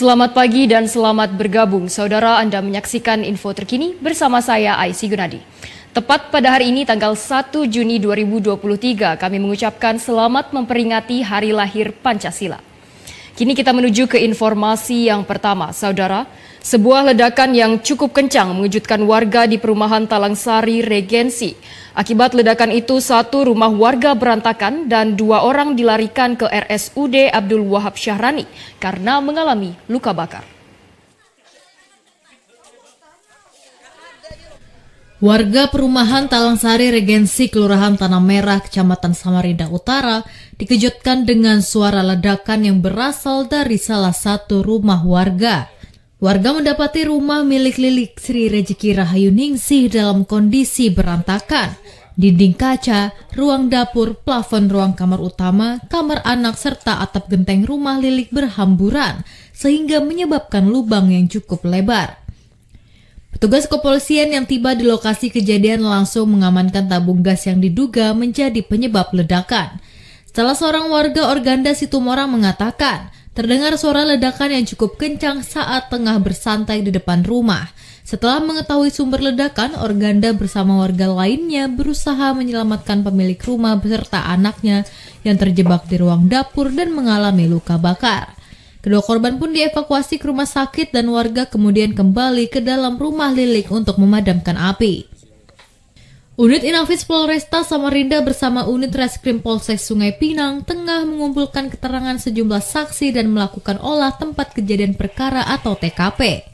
Selamat pagi dan selamat bergabung. Saudara Anda menyaksikan info terkini bersama saya Aisy Gunadi. Tepat pada hari ini tanggal 1 Juni 2023 kami mengucapkan selamat memperingati hari lahir Pancasila. Kini kita menuju ke informasi yang pertama, saudara. Sebuah ledakan yang cukup kencang mengejutkan warga di perumahan Talangsari Regensi. Akibat ledakan itu, satu rumah warga berantakan dan dua orang dilarikan ke RSUD Abdul Wahab Syahrani karena mengalami luka bakar. Warga perumahan Talang Sari, Regensi Kelurahan Tanah Merah, Kecamatan Samarinda Utara dikejutkan dengan suara ledakan yang berasal dari salah satu rumah warga. Warga mendapati rumah milik Lilik Sri Rejeki Rahayu Ningsih dalam kondisi berantakan. Dinding kaca, ruang dapur, plafon ruang kamar utama, kamar anak, serta atap genteng rumah Lilik berhamburan, sehingga menyebabkan lubang yang cukup lebar. Petugas kepolisian yang tiba di lokasi kejadian langsung mengamankan tabung gas yang diduga menjadi penyebab ledakan. Salah seorang warga Organda Situmorang mengatakan, terdengar suara ledakan yang cukup kencang saat tengah bersantai di depan rumah. Setelah mengetahui sumber ledakan, Organda bersama warga lainnya berusaha menyelamatkan pemilik rumah beserta anaknya yang terjebak di ruang dapur dan mengalami luka bakar. Kedua korban pun dievakuasi ke rumah sakit dan warga kemudian kembali ke dalam rumah Lilik untuk memadamkan api. Unit Inafis Polresta Samarinda bersama unit Reskrim Polsek Sungai Pinang tengah mengumpulkan keterangan sejumlah saksi dan melakukan olah tempat kejadian perkara atau TKP.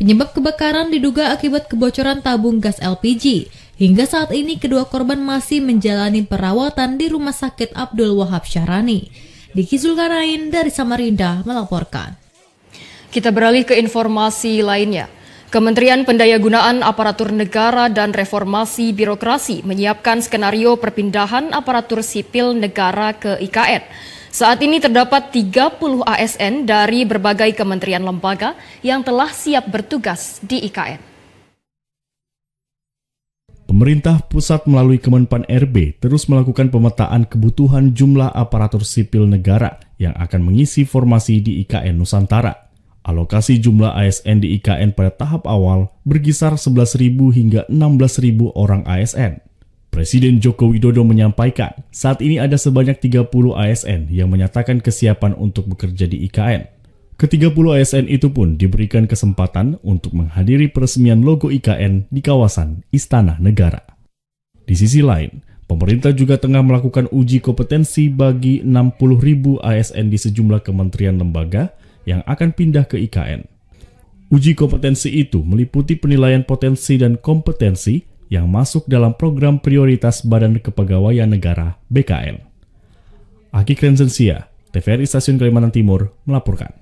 Penyebab kebakaran diduga akibat kebocoran tabung gas LPG. Hingga saat ini kedua korban masih menjalani perawatan di Rumah Sakit Abdul Wahab Syahrani. Diki Zulkarnain dari Samarinda melaporkan. Kita beralih ke informasi lainnya. Kementerian Pendayagunaan Aparatur Negara dan Reformasi Birokrasi menyiapkan skenario perpindahan aparatur sipil negara ke IKN. Saat ini terdapat 30 ASN dari berbagai kementerian lembaga yang telah siap bertugas di IKN. Pemerintah pusat melalui Kemenpan RB terus melakukan pemetaan kebutuhan jumlah aparatur sipil negara yang akan mengisi formasi di IKN Nusantara. Alokasi jumlah ASN di IKN pada tahap awal berkisar 11.000 hingga 16.000 orang ASN. Presiden Joko Widodo menyampaikan, saat ini ada sebanyak 30 ASN yang menyatakan kesiapan untuk bekerja di IKN. Ketiga puluh ASN itu pun diberikan kesempatan untuk menghadiri peresmian logo IKN di kawasan Istana Negara. Di sisi lain, pemerintah juga tengah melakukan uji kompetensi bagi 60 ribu ASN di sejumlah kementerian lembaga yang akan pindah ke IKN. Uji kompetensi itu meliputi penilaian potensi dan kompetensi yang masuk dalam program prioritas Badan Kepegawaian Negara BKN. Aki Krensensia, TVRI Stasiun Kalimantan Timur melaporkan.